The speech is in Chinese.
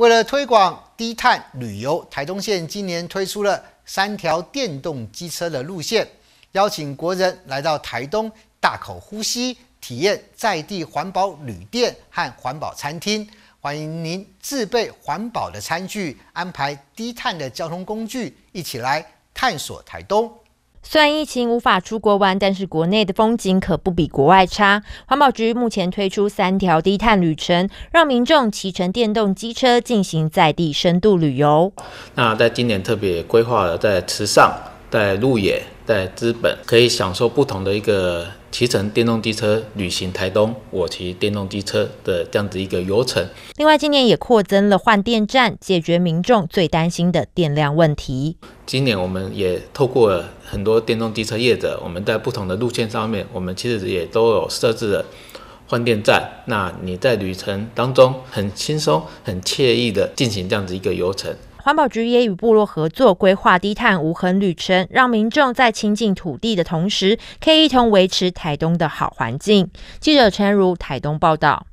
为了推广低碳旅游，台东县今年推出了三条电动机车的路线，邀请国人来到台东大口呼吸，体验在地环保旅店和环保餐厅。欢迎您自备环保的餐具，安排低碳的交通工具，一起来探索台东。虽然疫情无法出国玩，但是国内的风景可不比国外差。环保局目前推出三条低碳旅程，让民众骑乘电动机车进行在地深度旅游。那在今年特别规划了在池上。在路野，在资本可以享受不同的一个骑乘电动机车旅行台东，我骑电动机车的这样子一个游程。另外，今年也扩增了换电站，解决民众最担心的电量问题。今年我们也透过很多电动机车业者，我们在不同的路线上面，我们其实也都有设置了换电站。那你在旅程当中很轻松、很惬意的进行这样子一个游程。环保局也与部落合作规划低碳无痕旅程，让民众在亲近土地的同时，可以一同维持台东的好环境。记者陈如台东报道。